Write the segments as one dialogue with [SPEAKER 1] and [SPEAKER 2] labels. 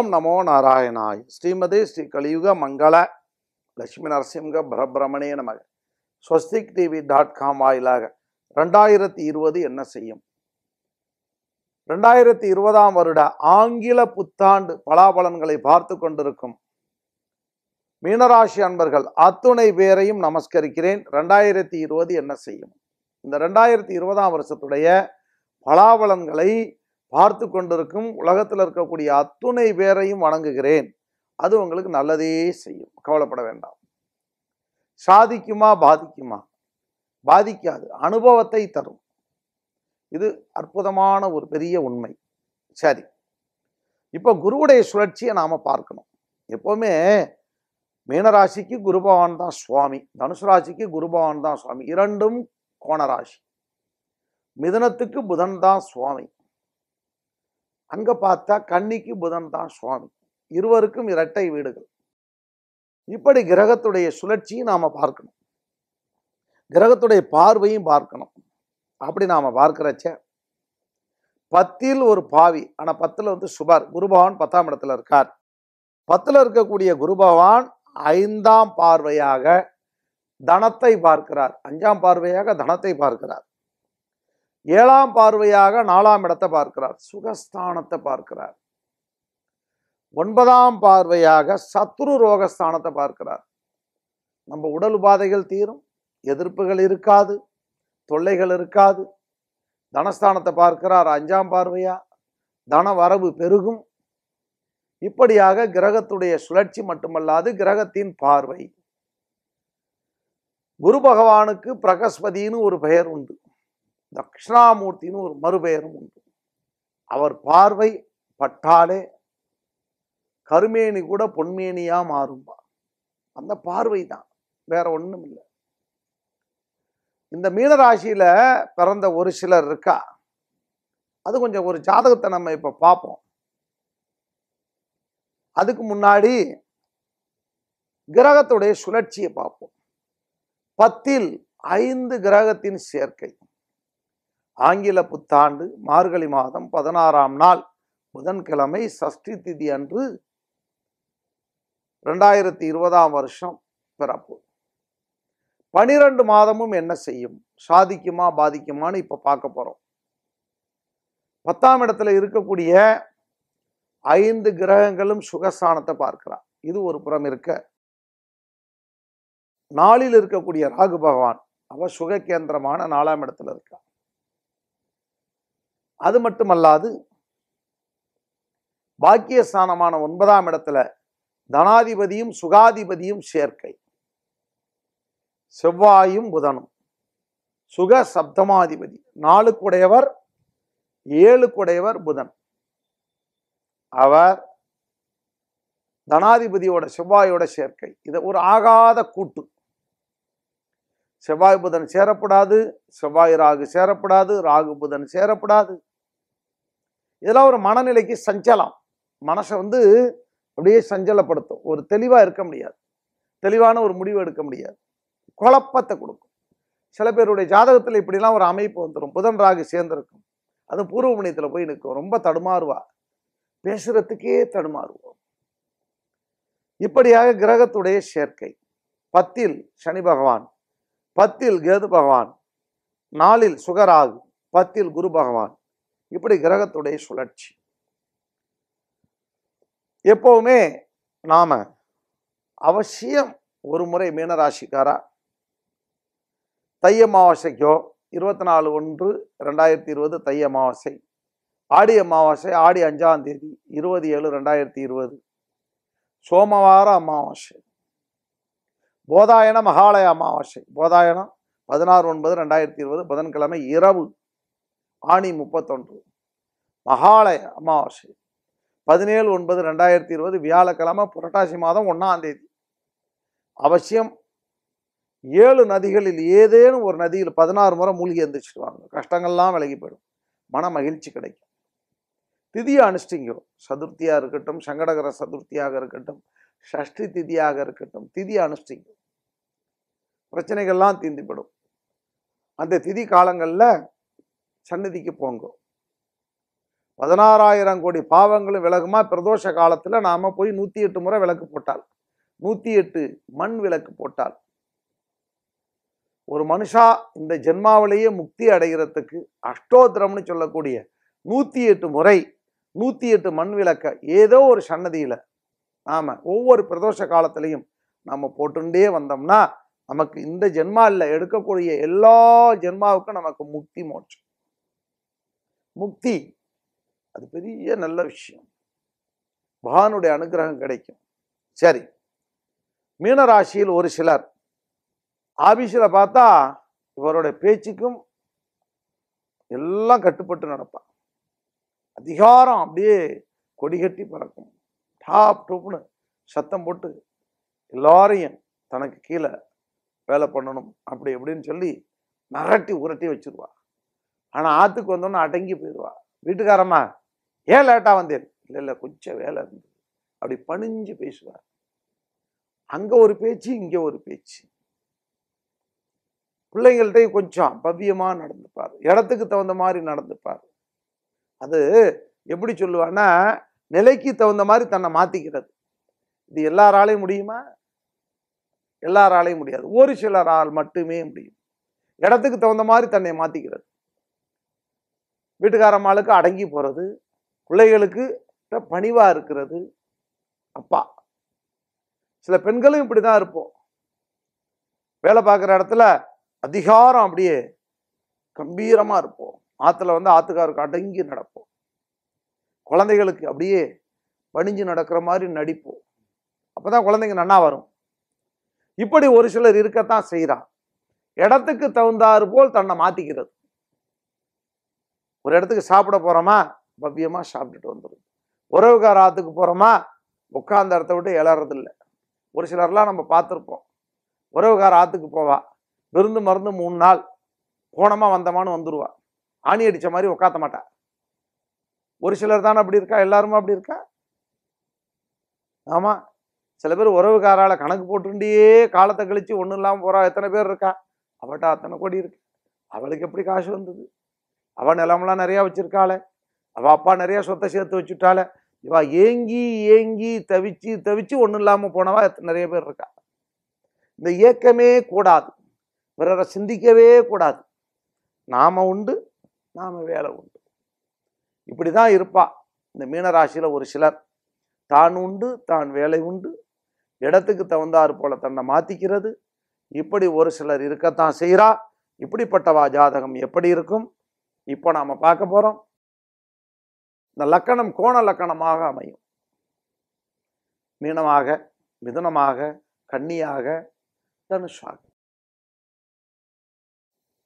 [SPEAKER 1] ஓம் நமோ நாராயணாய் ஸ்ரீமதி ஸ்ரீ கலியுக மங்கள லட்சுமி நரசிம்க பரபிரமணே நமக ஸ்வஸ்திக் டிவி டாட் காம் வாயிலாக ரெண்டாயிரத்தி இருபது என்ன செய்யும் ரெண்டாயிரத்தி இருபதாம் வருட ஆங்கில புத்தாண்டு பலாபலன்களை பார்த்து கொண்டிருக்கும் மீனராசி அன்பர்கள் அத்துணை பேரையும் நமஸ்கரிக்கிறேன் ரெண்டாயிரத்தி இருபது என்ன செய்யும் இந்த ரெண்டாயிரத்தி இருபதாம் வருஷத்துடைய பலாபலன்களை பார்த்து கொண்டிருக்கும் உலகத்தில் இருக்கக்கூடிய அத்துணை பேரையும் வணங்குகிறேன் அது உங்களுக்கு நல்லதே செய்யும் கவலைப்பட வேண்டாம் சாதிக்குமா பாதிக்குமா பாதிக்காது அனுபவத்தை தரும் இது அற்புதமான ஒரு பெரிய உண்மை சரி இப்போ குருவுடைய சுழற்சியை நாம் பார்க்கணும் எப்போவுமே மீனராசிக்கு குருபவான் தான் சுவாமி தனுசு ராசிக்கு குருபவான் தான் சுவாமி இரண்டும் கோணராசி மிதனத்துக்கு புதன் தான் சுவாமி அங்கே பார்த்தா கன்னிக்கு புதன் தான் சுவாமி இருவருக்கும் இரட்டை வீடுகள் இப்படி கிரகத்துடைய சுழற்சியும் நாம் பார்க்கணும் கிரகத்துடைய பார்வையும் பார்க்கணும் அப்படி நாம் பார்க்குறச்ச பத்தில் ஒரு பாவி ஆனால் பத்தில் வந்து சுபார் குருபவான் பத்தாம் இடத்துல இருக்கார் பத்தில் இருக்கக்கூடிய குருபவான் ஐந்தாம் பார்வையாக தனத்தை பார்க்கிறார் அஞ்சாம் பார்வையாக தனத்தை பார்க்கிறார் ஏழாம் பார்வையாக நாலாம் இடத்தை பார்க்கிறார் சுகஸ்தானத்தை பார்க்கிறார் ஒன்பதாம் பார்வையாக சத்ரு ரோகஸ்தானத்தை பார்க்கிறார் நம்ம உடல் உபாதைகள் தீரும் எதிர்ப்புகள் இருக்காது தொல்லைகள் இருக்காது தனஸ்தானத்தை பார்க்கிறார் அஞ்சாம் பார்வையா தன வரவு பெருகும் இப்படியாக கிரகத்துடைய சுழற்சி மட்டுமல்லாது கிரகத்தின் பார்வை குரு பகவானுக்கு பிரகஸ்பதின்னு ஒரு பெயர் உண்டு தக்ஷணாமூர்த்தின்னு ஒரு மறுபெயரும் உண்டு அவர் பார்வை பட்டாலே கருமேனி கூட பொன்மேனியாக மாறும்பா அந்த பார்வை தான் வேற ஒன்றும் இல்லை இந்த மீனராசியில் பிறந்த ஒரு சிலர் இருக்கா அது கொஞ்சம் ஒரு ஜாதகத்தை நம்ம இப்போ பார்ப்போம் அதுக்கு முன்னாடி கிரகத்துடைய சுழற்சியை பார்ப்போம் பத்தில் ஐந்து கிரகத்தின் சேர்க்கை ஆங்கில புத்தாண்டு மார்கழி மாதம் பதினாறாம் நாள் புதன்கிழமை சஷ்டி திதி அன்று ரெண்டாயிரத்தி இருபதாம் வருஷம் பிறப்பு பனிரெண்டு மாதமும் என்ன செய்யும் சாதிக்குமா பாதிக்குமான்னு இப்போ பார்க்க போகிறோம் பத்தாம் இடத்துல இருக்கக்கூடிய ஐந்து கிரகங்களும் சுகஸ்தானத்தை பார்க்கிறார் இது ஒரு புறம் இருக்க நாளில் இருக்கக்கூடிய ராகு பகவான் சுக சுககேந்திரமான நாலாம் இடத்துல இருக்கா அது மட்டுமல்லாது பாக்கியஸ்தானமான ஒன்பதாம் இடத்துல தனாதிபதியும் சுகாதிபதியும் சேர்க்கை செவ்வாயும் புதனும் சுக சப்தமாதிபதி நாலுக்குடையவர் ஏழுக்குடையவர் புதன் அவர் தனாதிபதியோட செவ்வாயோட சேர்க்கை இது ஒரு ஆகாத கூட்டு செவ்வாய் புதன் சேரப்படாது செவ்வாய் ராகு சேரப்படாது ராகு புதன் சேரப்படாது இதெல்லாம் ஒரு மனநிலைக்கு சஞ்சலம் மனசை வந்து அப்படியே சஞ்சலப்படுத்தும் ஒரு தெளிவாக இருக்க முடியாது தெளிவான ஒரு முடிவு எடுக்க முடியாது குழப்பத்தை கொடுக்கும் சில பேருடைய ஜாதகத்தில் இப்படிலாம் ஒரு அமைப்பு வந்துடும் புதன் ராகு சேர்ந்திருக்கும் அது பூர்வமணியத்தில் போய் நிற்கும் ரொம்ப தடுமாறுவா பேசுறதுக்கே தடுமாறுவோம் இப்படியாக கிரகத்துடைய சேர்க்கை பத்தில் சனி பகவான் பத்தில் கேது பகவான் நாலில் சுகராகு பத்தில் குரு பகவான் இப்படி கிரகத்துடைய சுழற்சி எப்போவுமே நாம் அவசியம் ஒரு முறை மீனராசிக்காரா தை அமாவாசைக்கோ இருபத்தி நாலு ஒன்று ரெண்டாயிரத்தி இருபது தை அமாவாசை ஆடி அமாவாசை ஆடி அஞ்சாம் தேதி இருபது ஏழு ரெண்டாயிரத்தி இருபது சோமவார அமாவாசை போதாயனம் மகாலய அமாவாசை போதாயனம் பதினாறு ஒன்பது ரெண்டாயிரத்தி இருபது புதன்கிழமை இரவு ஆணி முப்பத்தொன்று மகாலய அமாவாசை பதினேழு ஒன்பது ரெண்டாயிரத்தி இருபது வியாழக்கிழமை புரட்டாசி மாதம் ஒன்றாம் தேதி அவசியம் ஏழு நதிகளில் ஏதேனும் ஒரு நதியில் பதினாறு முறை மூழ்கி எந்திரிச்சிடுவாங்க கஷ்டங்கள்லாம் விலகி போயிடும் மன மகிழ்ச்சி கிடைக்கும் திதியை அனுஷ்டிங்கிறோம் சதுர்த்தியாக இருக்கட்டும் சங்கடகர சதுர்த்தியாக இருக்கட்டும் ஷஷ்டி திதியாக இருக்கட்டும் திதியை அனுஷ்டிங்கோ பிரச்சனைகள்லாம் தீந்துப்படும் அந்த திதி காலங்களில் சன்னதிக்கு போங்க பதினாறாயிரம் கோடி பாவங்களும் விலகுமா பிரதோஷ காலத்தில் நாம் போய் நூற்றி எட்டு முறை விளக்கு போட்டால் நூற்றி எட்டு மண் விளக்கு போட்டால் ஒரு மனுஷா இந்த ஜென்மாவிலேயே முக்தி அடைகிறதுக்கு அஷ்டோத்திரம்னு சொல்லக்கூடிய நூற்றி எட்டு முறை நூற்றி எட்டு மண் விளக்க ஏதோ ஒரு சன்னதியில் நாம் ஒவ்வொரு பிரதோஷ காலத்திலையும் நம்ம போட்டுண்டே வந்தோம்னா நமக்கு இந்த ஜென்மாவில் எடுக்கக்கூடிய எல்லா ஜென்மாவுக்கும் நமக்கு முக்தி மோட்சம் முக்தி அது பெரிய நல்ல விஷயம் பகவானுடைய அனுகிரகம் கிடைக்கும் சரி மீனராசியில் ஒரு சிலர் ஆபீஸில் பார்த்தா இவருடைய பேச்சுக்கும் எல்லாம் கட்டுப்பட்டு நடப்பான் அதிகாரம் அப்படியே கொடிகட்டி பறக்கும் டாப் டூப்னு சத்தம் போட்டு எல்லாரையும் தனக்கு கீழே வேலை பண்ணணும் அப்படி இப்படின்னு சொல்லி மிரட்டி உரட்டி வச்சுருவா ஆனால் ஆற்றுக்கு வந்தோன்னு அடங்கி போயிடுவா வீட்டுக்காரம்மா ஏன் லேட்டாக வந்தேன் இல்லை இல்லை கொஞ்சம் வேலை இருந்தது அப்படி பணிஞ்சு பேசுவார் அங்கே ஒரு பேச்சு இங்கே ஒரு பேச்சு பிள்ளைங்கள்ட்டையும் கொஞ்சம் பவ்யமாக நடந்துப்பார் இடத்துக்கு தகுந்த மாதிரி நடந்துப்பார் அது எப்படி சொல்லுவான்னா நிலைக்கு தகுந்த மாதிரி தன்னை மாற்றிக்கிறது இது எல்லாராலையும் முடியுமா எல்லாராலையும் முடியாது ஒரு சிலரால் மட்டுமே முடியும் இடத்துக்கு தகுந்த மாதிரி தன்னை மாற்றிக்கிறது வீட்டுக்காரம்மாளுக்கு அடங்கி போகிறது பிள்ளைகளுக்கு பணிவாக இருக்கிறது அப்பா சில பெண்களும் இப்படி தான் இருப்போம் வேலை பார்க்குற இடத்துல அதிகாரம் அப்படியே கம்பீரமாக இருப்போம் ஆற்றுல வந்து ஆற்றுக்காருக்கு அடங்கி நடப்போம் குழந்தைகளுக்கு அப்படியே பணிஞ்சு நடக்கிற மாதிரி நடிப்போம் அப்போ தான் குழந்தைங்க நன்னா வரும் இப்படி ஒரு சிலர் இருக்கத்தான் செய்கிறான் இடத்துக்கு தகுந்தாறு போல் தன்னை மாற்றிக்கிறது ஒரு இடத்துக்கு சாப்பிட போகிறோமா பவ்யமாக சாப்பிட்டுட்டு வந்துடும் உறவுக்கார ஆற்றுக்கு போகிறோமா உட்காந்த இடத்த விட்டு இல்லை ஒரு சிலர்லாம் நம்ம பார்த்துருப்போம் உறவுக்கார ஆற்றுக்கு போவா விருந்து மருந்து மூணு நாள் போனமாக வந்தோமான்னு வந்துடுவா ஆணி அடித்த மாதிரி உட்காத்த மாட்டா ஒரு சிலர் தானே அப்படி இருக்கா எல்லாருமே அப்படி இருக்கா ஆமாம் சில பேர் உறவுக்காரால் கணக்கு போட்டுண்டியே காலத்தை கழித்து ஒன்றும் இல்லாமல் போகிறா எத்தனை பேர் இருக்கா அவட்டா அத்தனை கோடி இருக்கு அவளுக்கு எப்படி காசு வந்தது அவள் நிலமெல்லாம் நிறையா வச்சுருக்காள அவள் அப்பா நிறையா சொத்தை சேர்த்து வச்சுட்டாள இவள் ஏங்கி ஏங்கி தவிச்சு தவிச்சு ஒன்றும் இல்லாமல் போனவா நிறைய பேர் இருக்கா இந்த இயக்கமே கூடாது பிறரை சிந்திக்கவே கூடாது நாம் உண்டு நாம் வேலை உண்டு இப்படி தான் இருப்பா இந்த மீனராசியில் ஒரு சிலர் தான் உண்டு தான் வேலை உண்டு இடத்துக்கு தகுந்தாறு போல தன்னை மாற்றிக்கிறது இப்படி ஒரு சிலர் இருக்கத்தான் செய்கிறா இப்படிப்பட்டவா ஜாதகம் எப்படி இருக்கும் இப்போ நாம் பார்க்க போகிறோம் இந்த லக்கணம் கோண லக்கணமாக அமையும் மீனமாக மிதுனமாக கன்னியாக தனுஷாக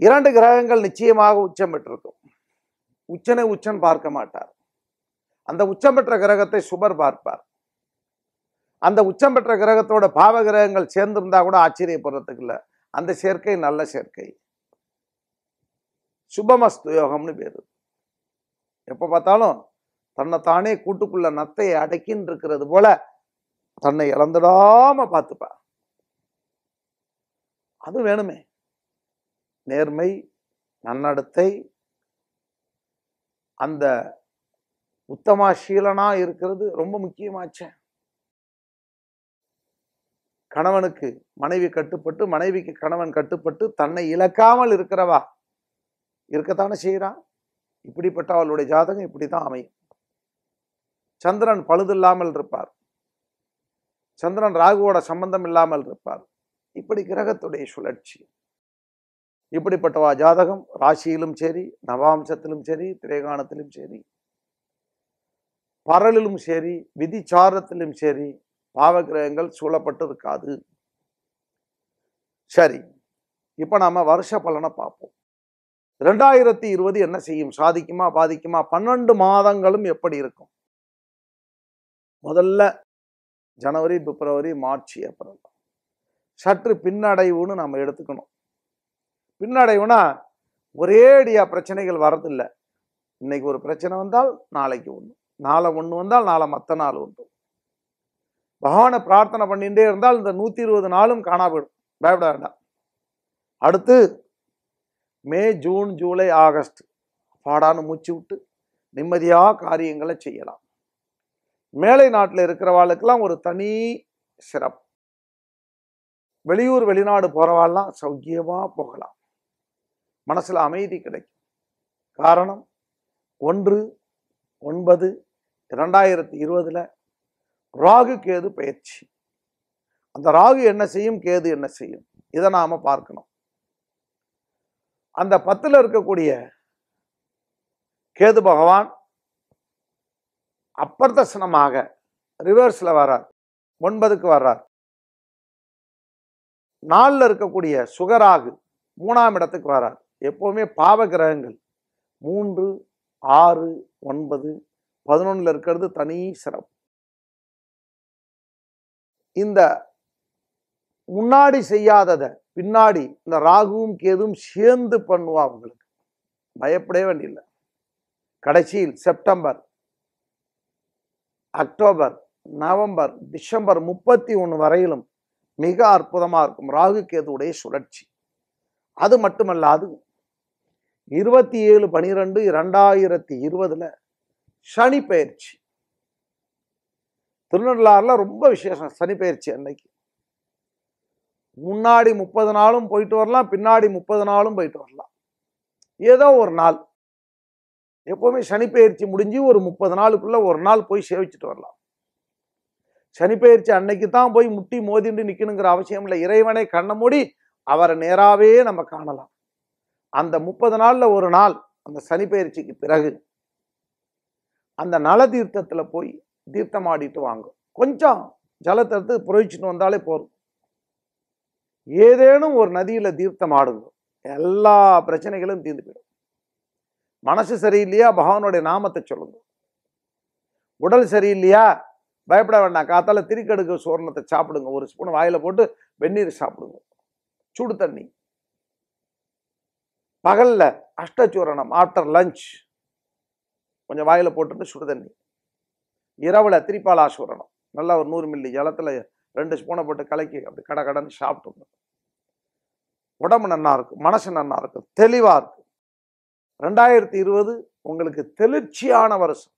[SPEAKER 1] இரண்டு கிரகங்கள் நிச்சயமாக உச்சம் பெற்றிருக்கும் உச்சனை உச்சன் பார்க்க மாட்டார் அந்த உச்சம் பெற்ற கிரகத்தை சுபர் பார்ப்பார் அந்த உச்சம் பெற்ற கிரகத்தோட பாவ கிரகங்கள் சேர்ந்திருந்தா கூட ஆச்சரியப்படுறதுக்கு இல்லை அந்த சேர்க்கை நல்ல சேர்க்கை சுபமஸ்து யோகம்னு பேர் எப்போ பார்த்தாலும் தன்னைத்தானே கூட்டுக்குள்ள நத்தையை அடக்கின்னு இருக்கிறது போல தன்னை இழந்துடாம பார்த்துப்பா அது வேணுமே நேர்மை நன்னடத்தை அந்த உத்தமா சீலனா இருக்கிறது ரொம்ப முக்கியமாச்சே கணவனுக்கு மனைவி கட்டுப்பட்டு மனைவிக்கு கணவன் கட்டுப்பட்டு தன்னை இழக்காமல் இருக்கிறவா இருக்கத்தானே செய்கிறான் இப்படிப்பட்ட அவளுடைய ஜாதகம் இப்படி தான் அமையும் சந்திரன் பழுதில்லாமல் இருப்பார் சந்திரன் ராகுவோட சம்பந்தம் இல்லாமல் இருப்பார் இப்படி கிரகத்துடைய சுழற்சி இப்படிப்பட்டவா ஜாதகம் ராசியிலும் சரி நவாம்சத்திலும் சரி திரைகாணத்திலும் சரி பரலிலும் சரி விதிச்சாரத்திலும் சரி பாவகிரகங்கள் சூழப்பட்டு இருக்காது சரி இப்போ நாம் வருஷ பலனை பார்ப்போம் ரெண்டாயிரத்தி இருபது என்ன செய்யும் சாதிக்குமா பாதிக்குமா பன்னெண்டு மாதங்களும் எப்படி இருக்கும் முதல்ல ஜனவரி பிப்ரவரி மார்ச் ஏப்ரல் சற்று பின்னடைவுன்னு நம்ம எடுத்துக்கணும் பின்னடைவுனா ஒரேடியாக பிரச்சனைகள் வரதில்லை இன்னைக்கு ஒரு பிரச்சனை வந்தால் நாளைக்கு ஒன்று நாளை ஒன்று வந்தால் நாளை மற்ற நாள் ஒன்று பகவானை பிரார்த்தனை பண்ணிகிட்டே இருந்தால் இந்த நூற்றி இருபது நாளும் காணா போயிடும் பயப்பட வேண்டாம் அடுத்து மே ஜூன் ஜூலை ஆகஸ்ட் பாடான்னு மூச்சு விட்டு நிம்மதியாக காரியங்களை செய்யலாம் மேலை நாட்டில் இருக்கிறவாளுக்கெல்லாம் ஒரு தனி சிறப்பு வெளியூர் வெளிநாடு போகிறவாள்லாம் சௌக்கியமாக போகலாம் மனசில் அமைதி கிடைக்கும் காரணம் ஒன்று ஒன்பது இரண்டாயிரத்தி இருபதில் ராகு கேது பயிற்சி அந்த ராகு என்ன செய்யும் கேது என்ன செய்யும் இதை நாம் பார்க்கணும் அந்த பத்தில் இருக்கக்கூடிய கேது பகவான் அப்பர்தசனமாக ரிவர்ஸில் வர்றார் ஒன்பதுக்கு வர்றார் நாலில் இருக்கக்கூடிய சுகராகு மூணாம் இடத்துக்கு வர்றார் எப்போவுமே பாவ கிரகங்கள் மூன்று ஆறு ஒன்பது பதினொன்றில் இருக்கிறது தனி சிறப்பு இந்த முன்னாடி செய்யாததை பின்னாடி இந்த ராகுவும் கேதுவும் சேர்ந்து பண்ணுவா அவங்களுக்கு பயப்படவே வேண்டியில்லை கடைசியில் செப்டம்பர் அக்டோபர் நவம்பர் டிசம்பர் முப்பத்தி ஒன்று வரையிலும் மிக அற்புதமாக இருக்கும் ராகு கேதுவுடைய சுழற்சி அது மட்டுமல்லாது இருபத்தி ஏழு பனிரெண்டு இரண்டாயிரத்தி இருபதில் சனி பயிற்சி திருநள்ளாறில் ரொம்ப விசேஷம் சனி பயிற்சி அன்னைக்கு முன்னாடி முப்பது நாளும் போயிட்டு வரலாம் பின்னாடி முப்பது நாளும் போயிட்டு வரலாம் ஏதோ ஒரு நாள் எப்போவுமே சனிப்பெயர்ச்சி முடிஞ்சு ஒரு முப்பது நாளுக்குள்ளே ஒரு நாள் போய் சேவிச்சுட்டு வரலாம் சனிப்பெயர்ச்சி அன்னைக்கு தான் போய் முட்டி மோதிண்டு நிற்கணுங்கிற அவசியம் இல்லை இறைவனை கண்ண மூடி அவரை நேராகவே நம்ம காணலாம் அந்த முப்பது நாளில் ஒரு நாள் அந்த சனிப்பெயர்ச்சிக்கு பிறகு அந்த நல தீர்த்தத்தில் போய் தீர்த்தமாடிட்டு வாங்க கொஞ்சம் ஜலத்தை எடுத்து வந்தாலே போதும் ஏதேனும் ஒரு நதியில் தீர்த்தம் ஆடுங்க எல்லா பிரச்சனைகளும் தீர்ந்து போயிடும் மனசு சரியில்லையா பகவானுடைய நாமத்தை சொல்லுங்க உடல் சரியில்லையா பயப்பட வேண்டாம் காத்தால திரிக்கடுக்கு சோர்ணத்தை சாப்பிடுங்க ஒரு ஸ்பூன் வாயில் போட்டு வெந்நீர் சாப்பிடுங்க சுடு தண்ணி பகலில் அஷ்டச்சூரணம் ஆஃப்டர் லஞ்ச் கொஞ்சம் வாயில் போட்டுட்டு சுடு தண்ணி இரவில் சூரணம் நல்லா ஒரு நூறு மில்லி ஜலத்தில் ரெண்டு ஸ்பூனை போட்டு கலக்கி அப்படி கடை கடன் சாப்பிட்டு உடம்பு நல்லா இருக்கும் மனசு நல்லா இருக்கும் தெளிவாக இருக்கும் ரெண்டாயிரத்தி இருபது உங்களுக்கு தெளிர்ச்சியான வருஷம்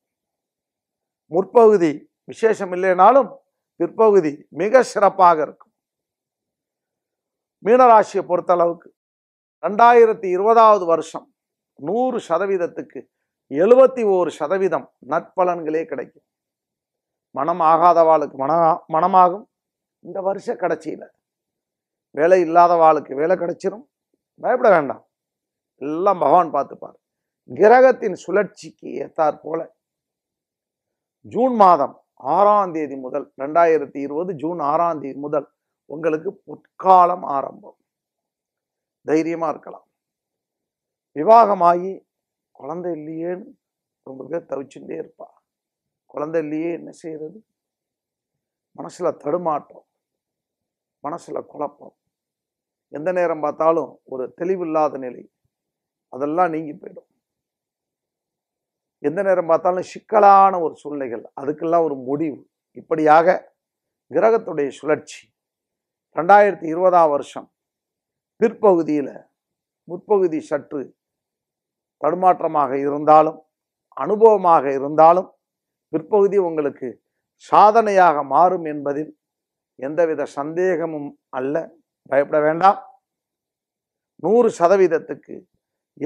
[SPEAKER 1] முற்பகுதி விசேஷம் இல்லைனாலும் பிற்பகுதி மிக சிறப்பாக இருக்கும் மீனராசியை பொறுத்தளவுக்கு ரெண்டாயிரத்தி இருபதாவது வருஷம் நூறு சதவீதத்துக்கு எழுபத்தி ஓரு சதவீதம் நற்பலன்களே கிடைக்கும் மனம் ஆகாதவாளுக்கு மன மனமாகும் இந்த வருஷ கடைசியில் வேலை இல்லாத வாளுக்கு வேலை கிடைச்சிரும் பயப்பட வேண்டாம் எல்லாம் பகவான் பார்த்துப்பார் கிரகத்தின் சுழற்சிக்கு ஏத்தாற் போல ஜூன் மாதம் ஆறாம் தேதி முதல் ரெண்டாயிரத்தி இருபது ஜூன் ஆறாம் தேதி முதல் உங்களுக்கு பொற்காலம் ஆரம்பம் தைரியமாக இருக்கலாம் விவாகமாகி குழந்தை இல்லையேன்னு ரொம்ப பேர் தவிச்சுட்டே இருப்பா குழந்தை இல்லையே என்ன செய்யறது மனசில் தடுமாட்டம் மனசில் குழப்பம் எந்த நேரம் பார்த்தாலும் ஒரு தெளிவில்லாத நிலை அதெல்லாம் நீங்கி போயிடும் எந்த நேரம் பார்த்தாலும் சிக்கலான ஒரு சூழ்நிலைகள் அதுக்கெல்லாம் ஒரு முடிவு இப்படியாக கிரகத்துடைய சுழற்சி ரெண்டாயிரத்தி இருபதாம் வருஷம் பிற்பகுதியில் முற்பகுதி சற்று தடுமாற்றமாக இருந்தாலும் அனுபவமாக இருந்தாலும் பிற்பகுதி உங்களுக்கு சாதனையாக மாறும் என்பதில் எந்தவித சந்தேகமும் அல்ல பயப்பட வேண்டாம் நூறு சதவீதத்துக்கு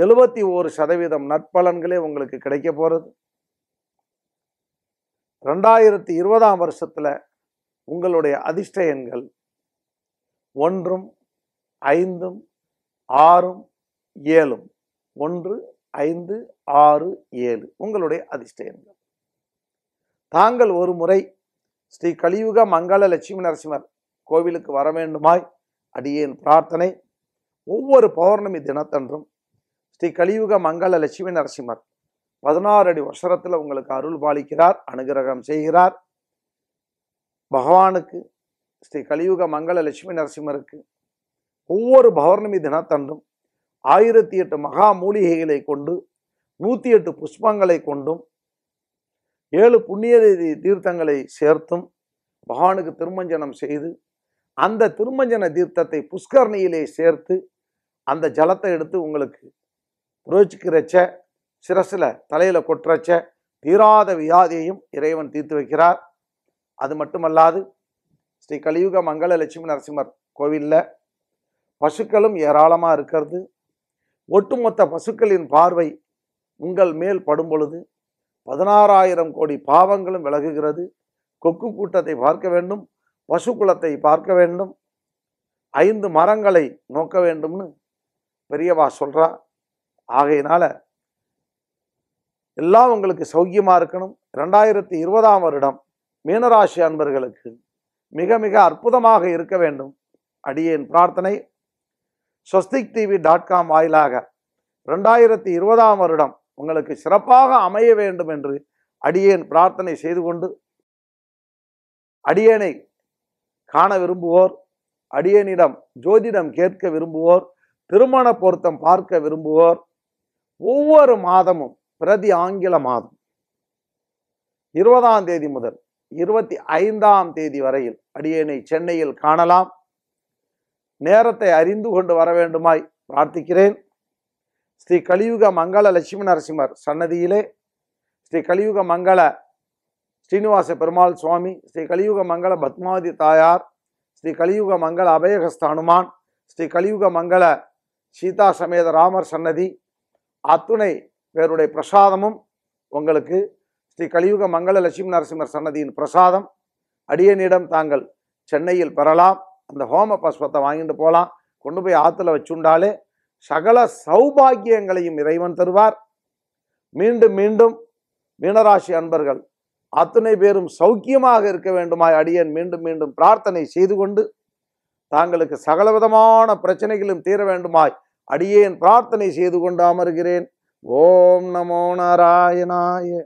[SPEAKER 1] எழுபத்தி ஓரு சதவீதம் நற்பலன்களே உங்களுக்கு கிடைக்க போகிறது ரெண்டாயிரத்தி இருபதாம் வருஷத்தில் உங்களுடைய அதிர்ஷ்ட ஒன்றும் ஐந்தும் ஆறும் ஏழும் ஒன்று ஐந்து ஆறு ஏழு உங்களுடைய அதிர்ஷ்ட தாங்கள் ஒரு முறை ஸ்ரீ கலியுக மங்கள லட்சுமி நரசிம்மர் கோவிலுக்கு வர வேண்டுமாய் அடியேன் பிரார்த்தனை ஒவ்வொரு பௌர்ணமி தினத்தன்றும் ஸ்ரீ கலியுக மங்கள லட்சுமி நரசிம்மர் பதினாறு அடி வருஷத்தில் உங்களுக்கு அருள் பாலிக்கிறார் அனுகிரகம் செய்கிறார் பகவானுக்கு ஸ்ரீ கலியுக மங்கள லட்சுமி நரசிம்மருக்கு ஒவ்வொரு பௌர்ணமி தினத்தன்றும் ஆயிரத்தி எட்டு மகா மூலிகைகளை கொண்டு நூற்றி எட்டு புஷ்பங்களை கொண்டும் ஏழு புண்ணிய தீர்த்தங்களை சேர்த்தும் பகவானுக்கு திருமஞ்சனம் செய்து அந்த திருமஞ்சன தீர்த்தத்தை புஷ்கரணியிலே சேர்த்து அந்த ஜலத்தை எடுத்து உங்களுக்கு புரோச்சிக்கிறச்ச சிரசில் தலையில் கொட்டுறச்ச தீராத வியாதியையும் இறைவன் தீர்த்து வைக்கிறார் அது மட்டுமல்லாது ஸ்ரீ கலியுக மங்கள லட்சுமி நரசிம்மர் கோவிலில் பசுக்களும் ஏராளமாக இருக்கிறது ஒட்டுமொத்த பசுக்களின் பார்வை உங்கள் மேல் படும் பொழுது பதினாறாயிரம் கோடி பாவங்களும் விலகுகிறது கொக்கு கூட்டத்தை பார்க்க வேண்டும் பசு பார்க்க வேண்டும் ஐந்து மரங்களை நோக்க வேண்டும்னு பெரியவா சொல்கிறா ஆகையினால் எல்லாம் உங்களுக்கு சௌக்கியமாக இருக்கணும் ரெண்டாயிரத்தி இருபதாம் வருடம் மீனராசி அன்பர்களுக்கு மிக மிக அற்புதமாக இருக்க வேண்டும் அடியேன் பிரார்த்தனை ஸ்வஸ்திக் டிவி டாட் காம் வாயிலாக ரெண்டாயிரத்தி இருபதாம் வருடம் உங்களுக்கு சிறப்பாக அமைய வேண்டும் என்று அடியேன் பிரார்த்தனை செய்து கொண்டு அடியேனை காண விரும்புவோர் அடியனிடம் ஜோதிடம் கேட்க விரும்புவோர் திருமண பொருத்தம் பார்க்க விரும்புவோர் ஒவ்வொரு மாதமும் பிரதி ஆங்கில மாதம் இருபதாம் தேதி முதல் இருபத்தி ஐந்தாம் தேதி வரையில் அடியேனை சென்னையில் காணலாம் நேரத்தை அறிந்து கொண்டு வர வேண்டுமாய் பிரார்த்திக்கிறேன் ஸ்ரீ கலியுக மங்கள லட்சுமி நரசிம்மர் சன்னதியிலே ஸ்ரீ கலியுக மங்கள ஸ்ரீனிவாச பெருமாள் சுவாமி ஸ்ரீ கலியுக மங்கள பத்மாவதி தாயார் ஸ்ரீ கலியுக மங்கள அபயகஸ்த அனுமான் ஸ்ரீ கலியுக மங்கள சீதா சமேத ராமர் சன்னதி அத்துணை பேருடைய பிரசாதமும் உங்களுக்கு ஸ்ரீ கலியுக மங்கள லட்சுமி நரசிம்மர் சன்னதியின் பிரசாதம் அடியனிடம் தாங்கள் சென்னையில் பெறலாம் அந்த ஹோம பஸ்வத்தை வாங்கிட்டு போகலாம் கொண்டு போய் ஆற்றுல வச்சுண்டாலே சகல சௌபாகியங்களையும் இறைவன் தருவார் மீண்டும் மீண்டும் மீனராசி அன்பர்கள் அத்தனை பேரும் சௌக்கியமாக இருக்க வேண்டுமாய் அடியன் மீண்டும் மீண்டும் பிரார்த்தனை செய்து கொண்டு தாங்களுக்கு சகலவிதமான பிரச்சனைகளும் தீர வேண்டுமாய் அடியேன் பிரார்த்தனை செய்து கொண்டு அமர்கிறேன் ஓம் நமோ நாராயணாய